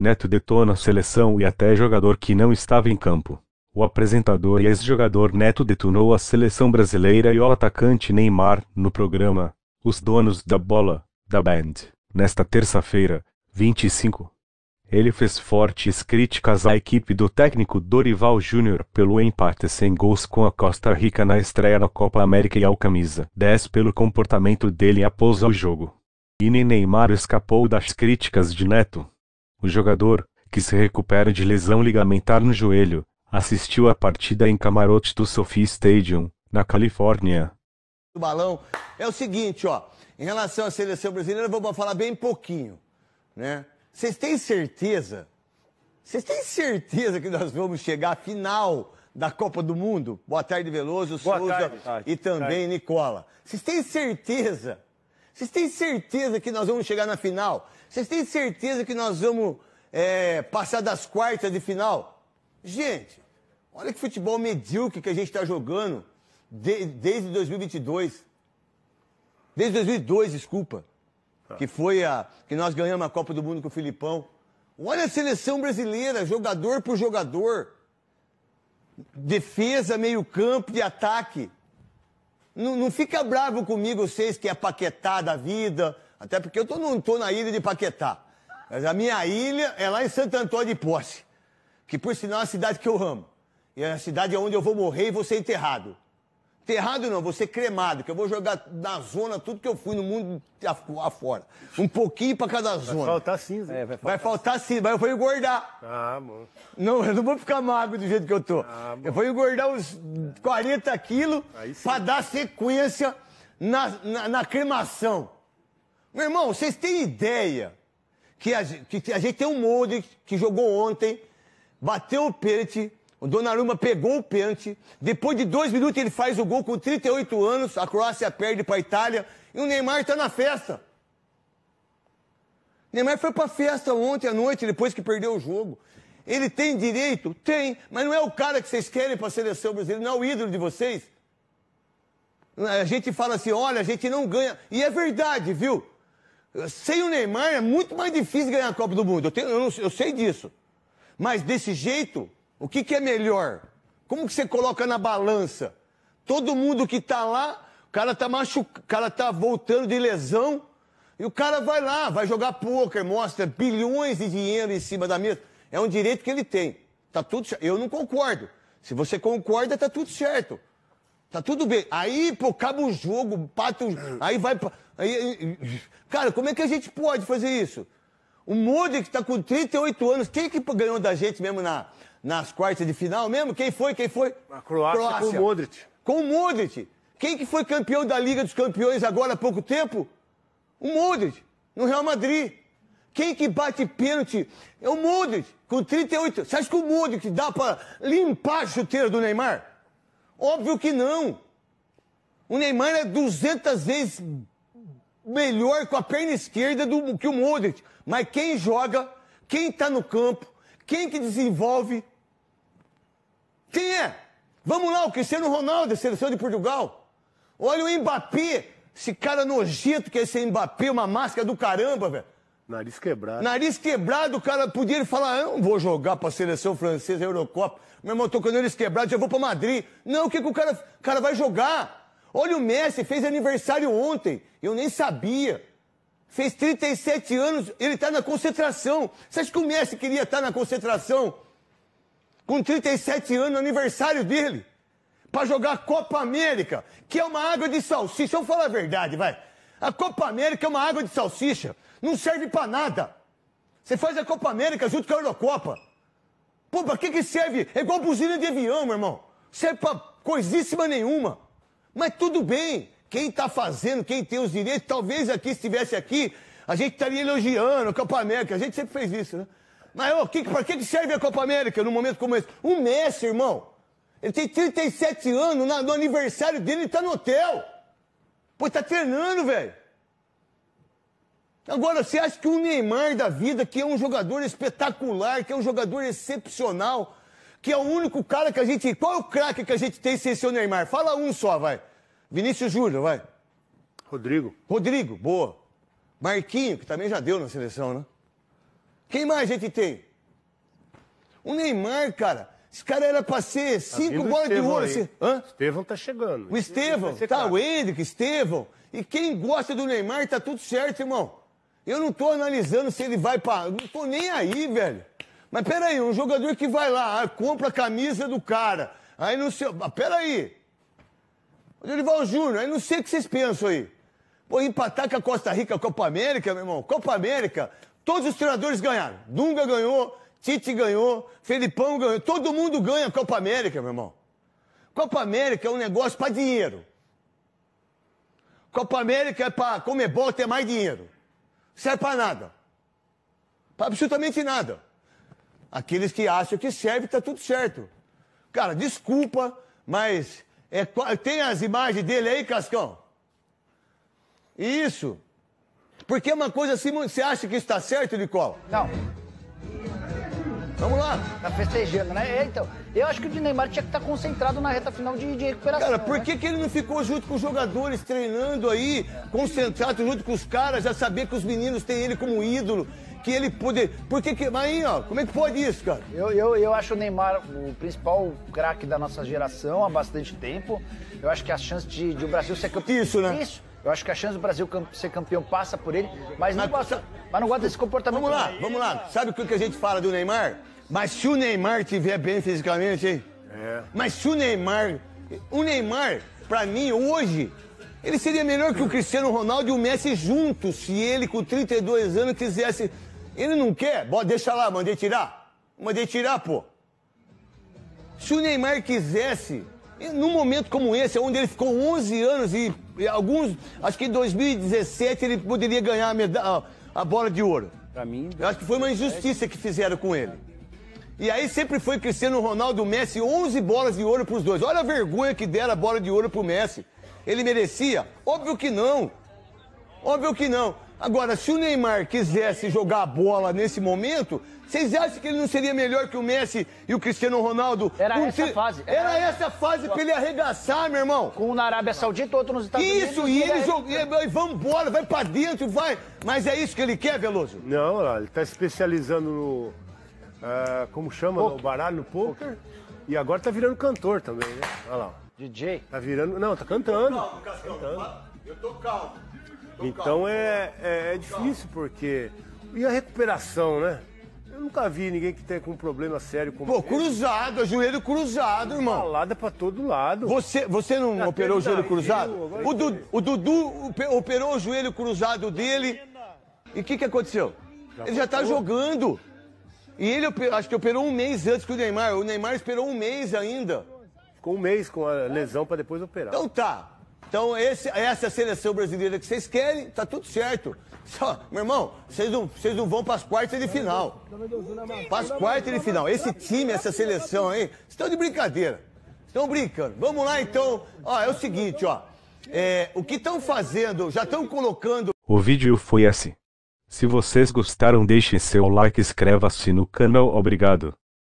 Neto detona a seleção e até jogador que não estava em campo. O apresentador e ex-jogador Neto detonou a seleção brasileira e o atacante Neymar no programa Os Donos da Bola, da Band, nesta terça-feira, 25. Ele fez fortes críticas à equipe do técnico Dorival Júnior pelo empate sem gols com a Costa Rica na estreia na Copa América e ao camisa 10 pelo comportamento dele após o jogo. E nem Neymar escapou das críticas de Neto o jogador, que se recupera de lesão ligamentar no joelho, assistiu à partida em camarote do Sophie Stadium, na Califórnia. O balão é o seguinte, ó, em relação à seleção brasileira, vamos falar bem pouquinho, né? Vocês têm certeza? Vocês têm certeza que nós vamos chegar à final da Copa do Mundo? Boa tarde, Veloso, Boa Souza tarde, tarde, e também tarde. Nicola. Vocês têm certeza? Vocês têm certeza que nós vamos chegar na final? Vocês têm certeza que nós vamos é, passar das quartas de final? Gente, olha que futebol medíocre que a gente está jogando de, desde 2022. Desde 2002, desculpa. Tá. Que foi a. que nós ganhamos a Copa do Mundo com o Filipão. Olha a seleção brasileira, jogador por jogador. Defesa, meio-campo e ataque. Não, não, fica bravo comigo, vocês que é paquetar da vida, até porque eu tô, não estou na ilha de Paquetá. Mas a minha ilha é lá em Santo Antônio de Posse, que por sinal é a cidade que eu amo. E é a cidade onde eu vou morrer e vou ser enterrado. Enterrado não, vou ser cremado, que eu vou jogar na zona tudo que eu fui no mundo afora. Um pouquinho pra cada zona. Vai faltar cinza. É, vai faltar, vai faltar cinza. mas eu vou engordar. Ah, mano. Não, eu não vou ficar magro do jeito que eu tô. Ah, eu vou engordar uns 40 quilos pra dar sequência na, na, na cremação. Meu irmão, vocês têm ideia que a, que, a gente tem um molde que jogou ontem, bateu o pênalti, o Donnarumma pegou o pênalti. Depois de dois minutos ele faz o gol com 38 anos. A Croácia perde para a Itália. E o Neymar está na festa. O Neymar foi para a festa ontem à noite, depois que perdeu o jogo. Ele tem direito? Tem. Mas não é o cara que vocês querem para a seleção brasileira. Não é o ídolo de vocês. A gente fala assim, olha, a gente não ganha. E é verdade, viu? Sem o Neymar é muito mais difícil ganhar a Copa do Mundo. Eu, tenho, eu, não, eu sei disso. Mas desse jeito, o que, que é melhor? Como que você coloca na balança? Todo mundo que tá lá, o cara tá machucado, o cara tá voltando de lesão, e o cara vai lá, vai jogar poker, mostra bilhões de dinheiro em cima da mesa. É um direito que ele tem. Tá tudo certo. Eu não concordo. Se você concorda, tá tudo certo. Tá tudo bem. Aí, pô, acaba o jogo, pato. Aí vai. Aí, cara, como é que a gente pode fazer isso? O Modric tá com 38 anos. Quem é que ganhou da gente mesmo na, nas quartas de final mesmo? Quem foi? Quem foi? A Croácia, Croácia. com o Modric. Com o Modric. Quem que foi campeão da Liga dos Campeões agora há pouco tempo? O Modric, no Real Madrid. Quem que bate pênalti? É o Modric, com 38. Você acha que o Modric dá pra limpar a chuteira do Neymar? Óbvio que não. O Neymar é 200 vezes melhor com a perna esquerda do que o Modric. Mas quem joga, quem está no campo, quem que desenvolve, quem é? Vamos lá, o Cristiano Ronaldo, seleção de Portugal. Olha o Mbappé, esse cara nojento que é esse Mbappé, uma máscara do caramba, velho. Nariz quebrado. Nariz quebrado, o cara podia falar, ah, eu não vou jogar pra seleção francesa, Eurocopa. Meu irmão, tô com o nariz quebrado, já vou pra Madrid. Não, o que, que o cara, o cara vai jogar? Olha o Messi, fez aniversário ontem. Eu nem sabia. Fez 37 anos, ele tá na concentração. Você acha que o Messi queria estar tá na concentração? Com 37 anos, aniversário dele. Pra jogar a Copa América, que é uma água de salsicha. Vamos falar a verdade, vai. A Copa América é uma água de salsicha. Não serve para nada. Você faz a Copa América junto com a Eurocopa. Pô, pra que que serve? É igual buzina de avião, meu irmão. Serve pra coisíssima nenhuma. Mas tudo bem. Quem tá fazendo, quem tem os direitos, talvez aqui, estivesse aqui, a gente estaria elogiando a Copa América. A gente sempre fez isso, né? Mas, ô, que, pra que que serve a Copa América num momento como esse? O Messi, irmão. Ele tem 37 anos, no aniversário dele ele tá no hotel. Pô, tá treinando, velho. Agora, você acha que o Neymar da vida, que é um jogador espetacular, que é um jogador excepcional, que é o único cara que a gente. Qual é o craque que a gente tem sem ser o Neymar? Fala um só, vai. Vinícius Júnior, vai. Rodrigo. Rodrigo, boa. Marquinho, que também já deu na seleção, né? Quem mais a gente tem? O Neymar, cara. Esse cara era pra ser tá cinco tá bolas de ouro. Você... Assim. Hã? Estevão tá chegando. O Estevão, tá, claro. o Henrique, Estevão. E quem gosta do Neymar, tá tudo certo, irmão. Eu não tô analisando se ele vai para. Não tô nem aí, velho. Mas peraí, um jogador que vai lá, ah, compra a camisa do cara, aí não sei. Ah, peraí. O Dorival Júnior, aí não sei o que vocês pensam aí. Pô, empatar com a Costa Rica, Copa América, meu irmão. Copa América, todos os treinadores ganharam. Dunga ganhou, Tite ganhou, Felipão ganhou. Todo mundo ganha a Copa América, meu irmão. Copa América é um negócio para dinheiro. Copa América é para Comebol é ter mais dinheiro serve para nada. Para absolutamente nada. Aqueles que acham que serve, está tudo certo. Cara, desculpa, mas é, tem as imagens dele aí, Cascão? Isso. Porque é uma coisa assim, você acha que está certo, Nicole? Não. Vamos lá. Tá festejando, né? É, então, eu acho que o Neymar tinha que estar tá concentrado na reta final de, de recuperação. Cara, por né? que, né? que ele não ficou junto com os jogadores, treinando aí, concentrado junto com os caras, já sabia que os meninos têm ele como ídolo? que ele poder. Por que que. Mas aí, ó, como é que pode isso, cara? Eu, eu, eu acho o Neymar o principal craque da nossa geração há bastante tempo. Eu acho que a chance de, de o Brasil ser campeão. Isso, né? Isso. Eu acho que a chance do Brasil ser campeão passa por ele, mas não, mas, gosta, mas não gosta desse comportamento. Vamos lá, vamos lá. Sabe o que a gente fala do Neymar? Mas se o Neymar tiver bem fisicamente, é. mas se o Neymar. O Neymar, pra mim, hoje, ele seria melhor que o Cristiano Ronaldo e o Messi juntos, se ele com 32 anos quisesse. Ele não quer? deixa lá, mandei tirar. Mandei tirar, pô. Se o Neymar quisesse, num momento como esse, onde ele ficou 11 anos e, e alguns, acho que em 2017 ele poderia ganhar a, a bola de ouro. Para mim, eu acho que foi uma injustiça que fizeram com ele. E aí sempre foi Cristiano Ronaldo, Messi, 11 bolas de ouro para os dois. Olha a vergonha que deram a bola de ouro para o Messi. Ele merecia? Óbvio que não. Óbvio que não. Agora, se o Neymar quisesse jogar a bola nesse momento, vocês acham que ele não seria melhor que o Messi e o Cristiano Ronaldo? Era um essa tri... fase. Era, era essa fase pra ele arregaçar, meu irmão. Com um na Arábia Saudita, outro nos Estados isso, Unidos. Isso, e ele, ele jogou. E vamos embora, vai pra dentro, vai. Mas é isso que ele quer, Veloso? Não, ele tá especializando no. Uh, como chama? Poker. No baralho, no poker. E agora tá virando cantor também, né? Olha lá. DJ? Tá virando. Não, tá cantando. Calma, Cascão. Cantando. Eu tô calmo. Então é, é, é difícil porque. E a recuperação, né? Eu nunca vi ninguém que tenha com um problema sério como Pô, cruzado, joelho cruzado, irmão. Balada pra todo lado. Você, você não operou o joelho cruzado? o, du, o, Dudu operou o joelho cruzado dele. E o que, que aconteceu? Já ele já tá jogando. E ele acho que operou um mês antes que o Neymar. O Neymar esperou um mês ainda. Ficou um mês com a lesão para depois operar. Então tá. Então, esse, essa é a seleção brasileira que vocês querem, tá tudo certo. Só, meu irmão, vocês não, vocês não vão para as quartas de final. Para as quartas de final. Esse time, essa seleção aí, estão de brincadeira. Estão brincando. Vamos lá, então. Ó, é o seguinte, ó. É, o que estão fazendo, já estão colocando... O vídeo foi assim Se vocês gostaram, deixe seu like e inscreva-se no canal. Obrigado.